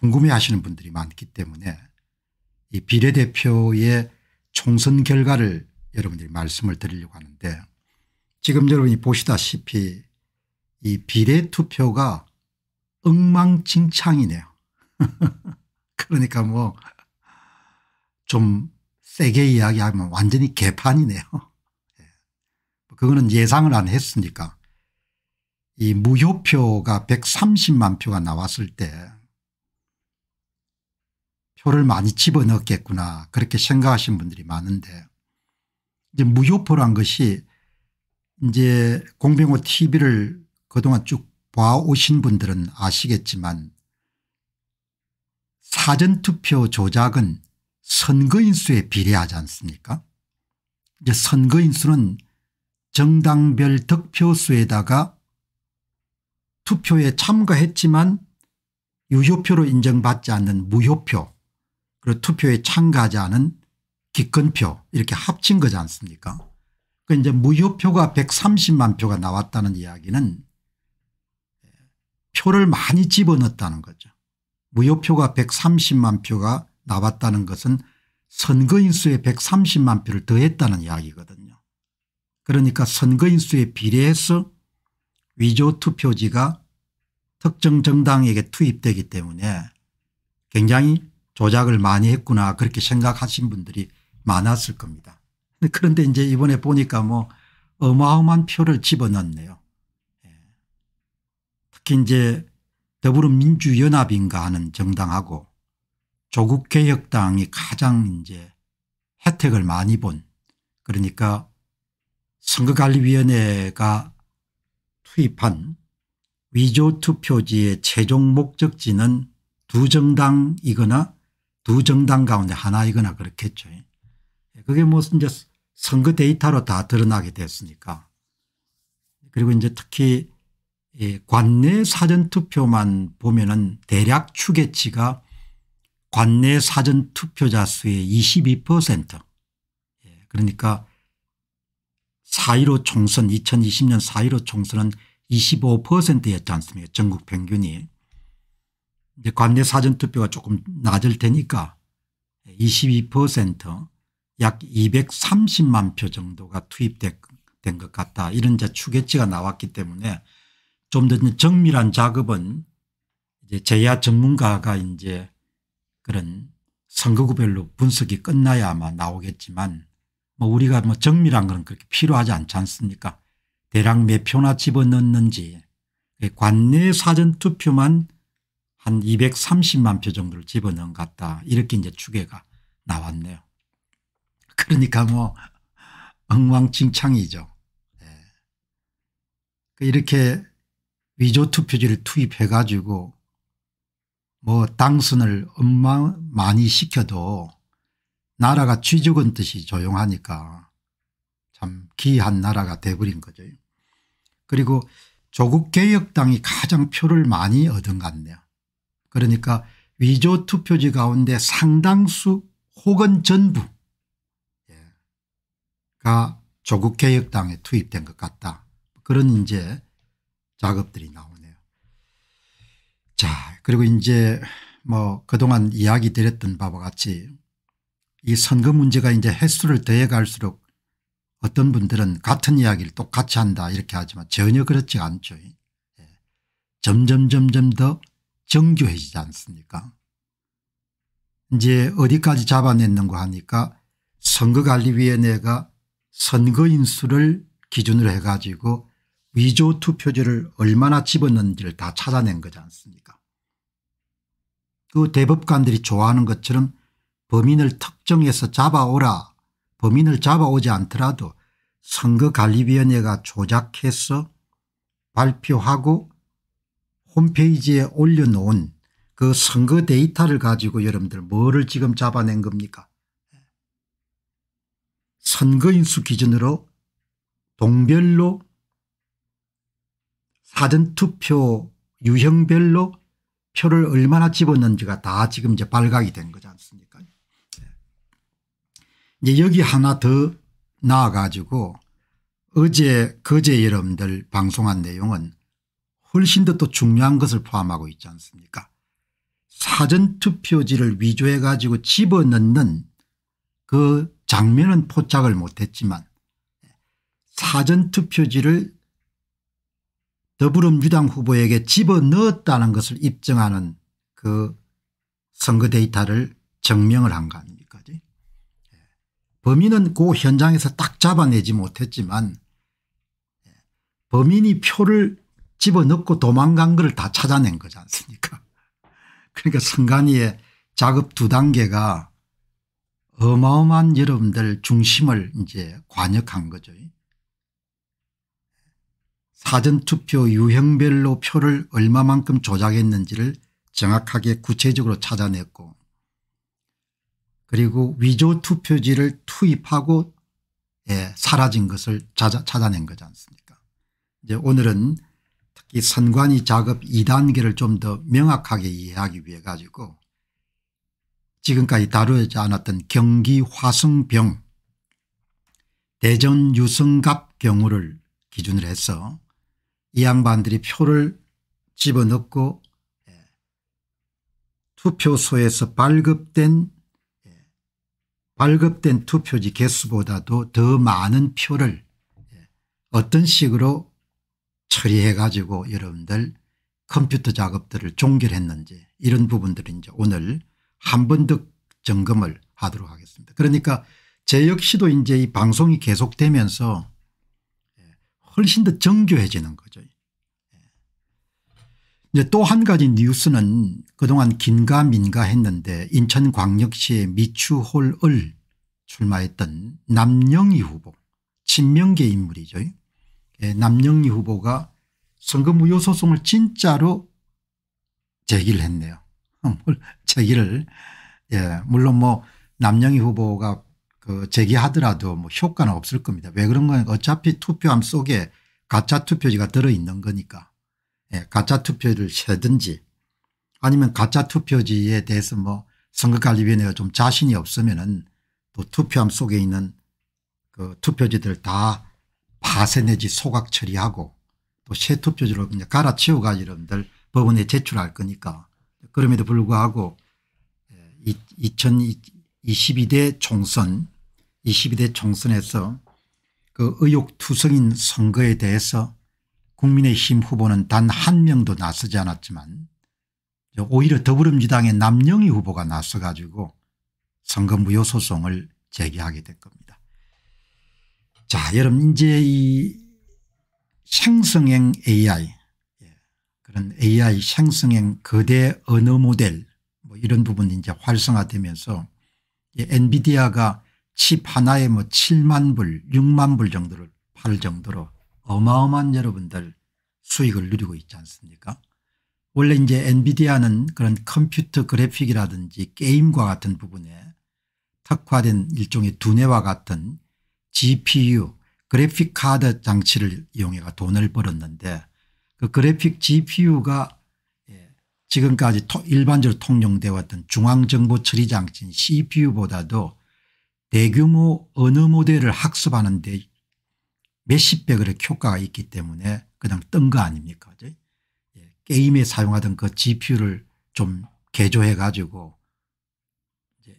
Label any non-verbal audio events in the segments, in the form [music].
궁금해 하시는 분들이 많기 때문에 이 비례대표의 총선 결과를 여러분들이 말씀을 드리려고 하는데 지금 여러분이 보시다시피 이 비례투표가 엉망진창이네요. [laughs] 그러니까 뭐 좀 세게 이야기하면 완전히 개판이네요. [laughs] 예. 그거는 예상을 안 했으니까 이 무효표가 130만 표가 나왔을 때 표를 많이 집어넣겠구나 그렇게 생각하신 분들이 많은데 이제 무효표란 것이 이제 공병호 tv를 그동안 쭉 봐오신 분들은 아시겠지만 사전투표 조작은 선거인수에 비례하지 않습니까 이제 선거인수는 정당별 득표수에다가 투표에 참가했지만 유효표로 인정받지 않는 무효표 그리고 투표에 참가자는 기권표 이렇게 합친 거지 않습니까 그 이제 무효표가 130만 표가 나왔다는 이야기는 표를 많이 집어넣었다는 거죠. 무효표가 130만 표가 나왔다는 것은 선거인수에 130만 표를 더했다는 이야기거든요. 그러니까 선거인수에 비례해서 위조투표지가 특정 정당에게 투입되기 때문에 굉장히 조작을 많이 했구나 그렇게 생각하신 분들이 많았을 겁니다. 그런데 이제 이번에 보니까 뭐 어마어마한 표를 집어넣네요. 예. 특히 이제 더불어민주연합인가 하는 정당하고 조국개혁당이 가장 이제 혜택을 많이 본 그러니까 선거관리위원회가 투입한 위조투표지의 최종 목적지는 두 정당이거나 두 정당 가운데 하나이거나 그렇겠죠. 예, 그게 무슨 뭐 이제 선거 데이터로 다 드러나게 됐으니까. 그리고 이제 특히 예, 관내 사전투표만 보면은 대략 추계치가 관내 사전투표자 수의 22% 예, 그러니까 4.15 총선 2020년 4.15 총선은 25%였지 않습니까 전국 평균이. 이제 관내 사전투표가 조금 낮을 테니까 22%약 230만 표 정도가 투입된 것 같다 이런 이제 추계치가 나왔기 때문에 좀 더 정밀한 작업은 이제 제야 전문가가 이제 그런 선거구별로 분석이 끝나야 아마 나오겠지만 뭐 우리가 뭐 정밀한 건 그렇게 필요하지 않지 않습니까 대략 몇 표나 집어넣는지 관내 사전투표만 한 230만 표 정도를 집어넣은 것 같다. 이렇게 이제 추계가 나왔네요. 그러니까 뭐 엉망진창이죠. 네. 이렇게 위조 투표지를 투입해 가지고 뭐 당선을 엄마 많이 시켜도 나라가 쥐죽은 듯이 조용하니까 참 기이한 나라가 돼버린 거죠. 그리고 조국개혁당이 가장 표를 많이 얻은 것 같네요. 그러니까 위조 투표지 가운데 상당수 혹은 전부가 예, 조국개혁당에 투입된 것 같다. 그런 이제 작업들이 나오네요. 자 그리고 이제 뭐 그동안 이야기 드렸던 바와 같이 이 선거 문제가 이제 횟수를 더해 갈수록 어떤 분들은 같은 이야기를 똑같이 한다 이렇게 하지만 전혀 그렇지 않죠. 예, 점점 점점 더 정교해지지 않습니까 이제 어디까지 잡아냈는가 하니까 선거관리위원회가 선거인 수를 기준으로 해가지고 위조 투표지를 얼마나 집었는지를 다 찾아낸 거지 않습니까 그 대법관들이 좋아하는 것처럼 범인을 특정해서 잡아오라 범인을 잡아오지 않더라도 선거관리위원회가 조작해서 발표하고 홈페이지에 올려놓은 그 선거 데이터를 가지고 여러분들 뭐를 지금 잡아낸 겁니까 선거인수 기준으로 동별로 사전투표 유형별로 표를 얼마나 집었는지가 다 지금 이제 발각이 된 거지 않습니까 예. 이제 여기 하나 더 나와가지고 어제 그제 여러분들 방송한 내용은 훨씬 더 또 중요한 것을 포함하고 있지 않습니까 사전투표지를 위조해 가지고 집어넣는 그 장면은 포착을 못했지만 사전투표지를 더불어민주당 후보에게 집어넣었다는 것을 입증하는 그 선거 데이터를 증명을 한 거 아닙니까 범인은 그 현장에서 딱 잡아내지 못했지만 범인이 표를 집어넣고 도망간 걸다 찾아낸 거지 않습니까 [laughs] 그러니까 선관위의 작업 두 단계가 어마어마한 여러분들 중심을 이제 관역한 거죠. 사전투표 유형별로 표를 얼마만큼 조작했는지를 정확하게 구체적으로 찾아냈고 그리고 위조투표지를 투입하고 예, 사라진 것을 찾아, 찾아낸 거지 않습니까 이제 오늘은 이 선관위 작업 2단계를 좀 더 명확하게 이해하기 위해 가지고 지금까지 다루지 않았던 경기 화성병 대전 유성갑 경우를 기준으로 해서 이 양반들이 표를 집어넣고 예, 투표소에서 발급된 예, 발급된 투표지 개수보다도 더 많은 표를 예, 어떤 식으로 처리해 가지고 여러분들 컴퓨터 작업들을 종결했는지 이런 부분들을 이제 오늘 한 번 더 점검을 하도록 하겠습니다. 그러니까 제 역시도 이제 이 방송이 계속되면서 훨씬 더 정교해지는 거죠. 이제 또 한 가지 뉴스는 그동안 긴가 민가 했는데 인천광역시의 미추홀을 출마했던 남영희 후보 친명계 인물이죠. 예, 남영희 후보가 선거 무효 소송을 진짜로 제기를 했네요. 음, 제기를 예 물론 뭐 남영희 후보가 그 제기하더라도 뭐 효과는 없을 겁니다. 왜 그런 건 어차피 투표함 속에 가짜 투표지가 들어있는 거니까 예, 가짜 투표를 세든지 아니면 가짜 투표지에 대해서 뭐 선거관리위원회가 좀 자신이 없으면은 또 투표함 속에 있는 그 투표지들 다 파쇄 내지 소각 처리하고 또 쇠투표지로 그냥 갈아치우가 여러분들 법원에 제출할 거니까 그럼에도 불구하고 2022대 예, 총선 22대 총선에서 그 의혹투성인 선거에 대해서 국민의힘 후보는 단 한 명도 나서지 않았지만 오히려 더불어민주당의 남영희 후보가 나서 가지고 선거 무효 소송을 제기하게 될 겁니다. 자 여러분 이제 이 생성형 AI 예, 그런 AI 생성형 거대 언어 모델 뭐 이런 부분이 이제 활성화되면서 예, 엔비디아가 칩 하나에 뭐 7만 불 6만 불 정도를 팔 정도로 어마어마한 여러분들 수익을 누리고 있지 않습니까 원래 이제 엔비디아는 그런 컴퓨터 그래픽이라든지 게임과 같은 부분에 특화된 일종의 두뇌와 같은 GPU 그래픽 카드 장치를 이용해가 돈을 벌었는데 그 그래픽 GPU가 예, 지금까지 일반적으로 통용되어 왔던 중앙정보처리 장치인 CPU보다도 대규모 언어 모델을 학습하는 데 몇십 배 그렇게 효과가 있기 때문에 그냥 뜬 거 아닙니까 그죠? 예, 게임에 사용하던 그 GPU를 좀 개조해 가지고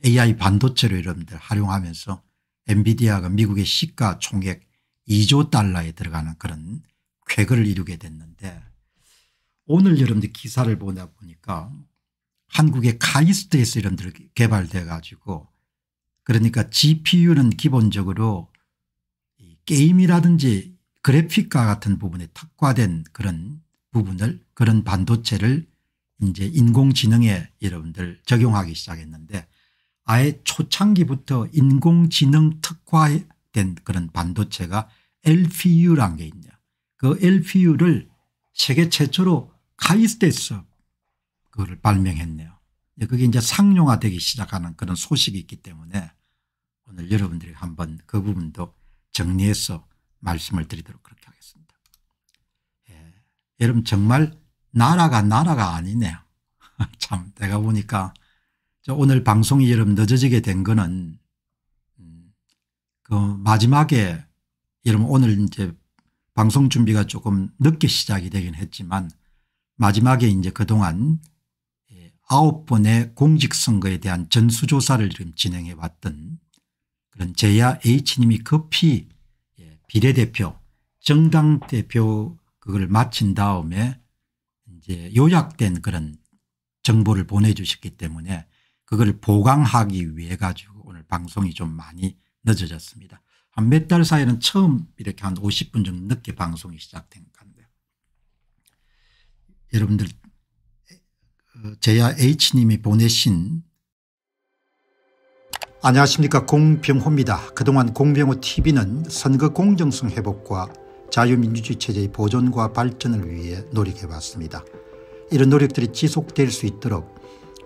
AI 반도체로 여러분들 활용하면서 엔비디아가 미국의 시가 총액 2조 달러에 들어가는 그런 쾌거를 이루게 됐는데 오늘 여러분들 기사를 보다 보니까 한국의 카이스트에서 이름들 개발돼 가지고 그러니까 gpu는 기본적으로 게임이라든지 그래픽과 같은 부분에 특화된 그런 부분을 그런 반도체를 이제 인공지능에 여러분들 적용하기 시작했는데 아예 초창기부터 인공지능 특화된 그런 반도체가 l p u 라는게 있냐. 그 LPU를 세계 최초로 카이스트에서 그걸 발명했네요. 그게 이제 상용화되기 시작하는 그런 소식이 있기 때문에 오늘 여러분들이 한번 그 부분도 정리해서 말씀을 드리도록 그렇게 하겠습니다. 예. 여러분 정말 나라가 나라가 아니네요. [laughs] 참 내가 보니까 오늘 방송이 여러 늦어지게 된 거는 음, 그 마지막에 여러분 오늘 이제 방송 준비가 조금 늦게 시작이 되긴 했지만 마지막에 이제 그동안 예, 아홉 번의 공직선거에 대한 전수조사를 지금 진행해 왔던 그런 제야 H님이 급히 예, 비례대표 정당 대표 그걸 마친 다음에 이제 요약된 그런 정보를 보내주셨기 때문에 그걸 보강하기 위해 가지고 오늘 방송이 좀 많이 늦어졌습니다. 한 몇 달 사이는 처음 이렇게 한 50분 좀 늦게 방송이 시작된 건데요. 여러분들 제야 H님이 보내신 안녕하십니까 공병호입니다. 그동안 공병호TV는 선거 공정성 회복과 자유민주주의 체제의 보존과 발전을 위해 노력해왔습니다. 이런 노력들이 지속될 수 있도록